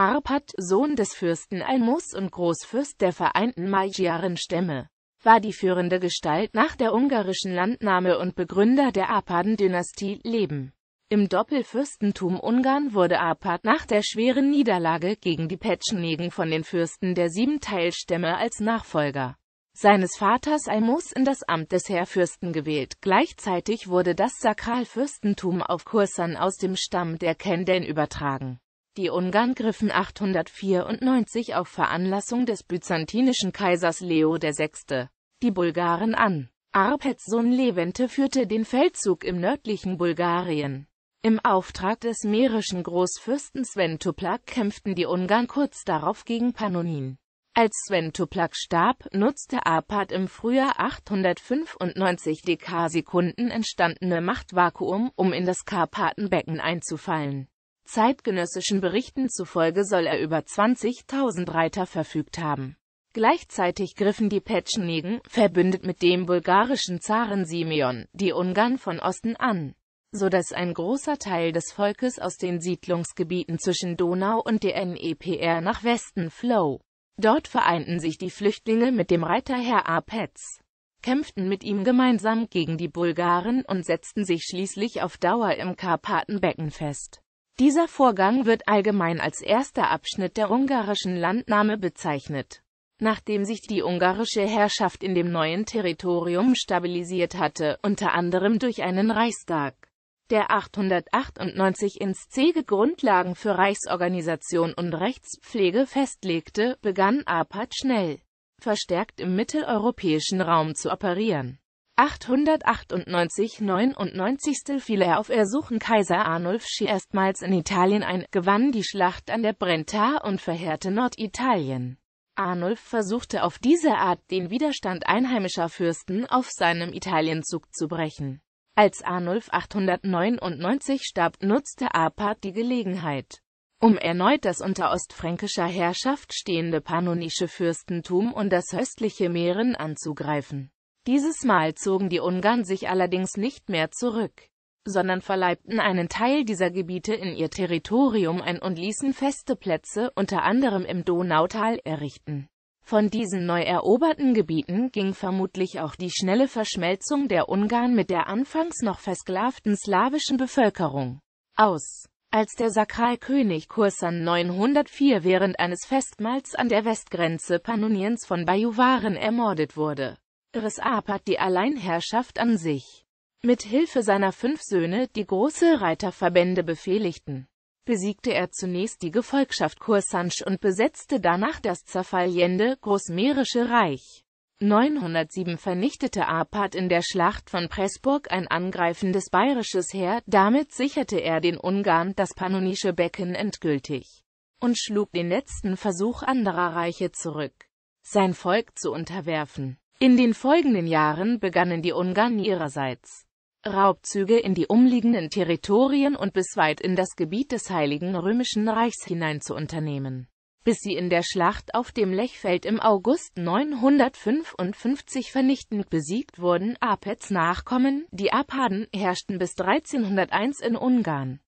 Arpad, Sohn des Fürsten Almus und Großfürst der vereinten Magyaren-Stämme, war die führende Gestalt nach der ungarischen Landnahme und Begründer der Arpaden-Dynastie Leben. Im Doppelfürstentum Ungarn wurde Arpad nach der schweren Niederlage gegen die Petschenegen von den Fürsten der sieben Teilstämme als Nachfolger seines Vaters Almus in das Amt des Heerfürsten gewählt. Gleichzeitig wurde das Sakralfürstentum auf Kursan aus dem Stamm der Kenden übertragen. Die Ungarn griffen 894 auf Veranlassung des byzantinischen Kaisers Leo VI. die Bulgaren an. Arpets Sohn Levente führte den Feldzug im nördlichen Bulgarien. Im Auftrag des mährischen Großfürsten Sventoplak kämpften die Ungarn kurz darauf gegen Pannonien. Als Sventoplak starb, nutzte Arpad im Frühjahr 895 Dekarsekunden entstandene Machtvakuum, um in das Karpatenbecken einzufallen. Zeitgenössischen Berichten zufolge soll er über 20.000 Reiter verfügt haben. Gleichzeitig griffen die Petschenigen, verbündet mit dem bulgarischen Zaren Simeon, die Ungarn von Osten an, so dass ein großer Teil des Volkes aus den Siedlungsgebieten zwischen Donau und der NEPR nach Westen floh. Dort vereinten sich die Flüchtlinge mit dem Reiterherr A. Petz, kämpften mit ihm gemeinsam gegen die Bulgaren und setzten sich schließlich auf Dauer im Karpatenbecken fest. Dieser Vorgang wird allgemein als erster Abschnitt der ungarischen Landnahme bezeichnet. Nachdem sich die ungarische Herrschaft in dem neuen Territorium stabilisiert hatte, unter anderem durch einen Reichstag, der 898 ins Zege Grundlagen für Reichsorganisation und Rechtspflege festlegte, begann APAT schnell, verstärkt im mitteleuropäischen Raum zu operieren. 898 99. fiel er auf Ersuchen Kaiser Arnulf Schi erstmals in Italien ein, gewann die Schlacht an der Brenta und verheerte Norditalien. Arnulf versuchte auf diese Art den Widerstand einheimischer Fürsten auf seinem Italienzug zu brechen. Als Arnulf 899 starb, nutzte Apart die Gelegenheit, um erneut das unter ostfränkischer Herrschaft stehende pannonische Fürstentum und das östliche Meeren anzugreifen. Dieses Mal zogen die Ungarn sich allerdings nicht mehr zurück, sondern verleibten einen Teil dieser Gebiete in ihr Territorium ein und ließen feste Plätze, unter anderem im Donautal, errichten. Von diesen neu eroberten Gebieten ging vermutlich auch die schnelle Verschmelzung der Ungarn mit der anfangs noch versklavten slawischen Bevölkerung aus. Als der Sakralkönig Kursan 904 während eines Festmahls an der Westgrenze Pannoniens von Bajuwaren ermordet wurde, Res hat die Alleinherrschaft an sich. Mit Hilfe seiner fünf Söhne, die große Reiterverbände befehligten, besiegte er zunächst die Gefolgschaft Kursansch und besetzte danach das zerfallende Großmährische Reich. 907 vernichtete Apat in der Schlacht von Pressburg ein angreifendes bayerisches Heer, damit sicherte er den Ungarn das pannonische Becken endgültig und schlug den letzten Versuch anderer Reiche zurück, sein Volk zu unterwerfen. In den folgenden Jahren begannen die Ungarn ihrerseits Raubzüge in die umliegenden Territorien und bis weit in das Gebiet des Heiligen Römischen Reichs hinein zu unternehmen, bis sie in der Schlacht auf dem Lechfeld im August 955 vernichtend besiegt wurden. Apets Nachkommen, die Arpaden, herrschten bis 1301 in Ungarn.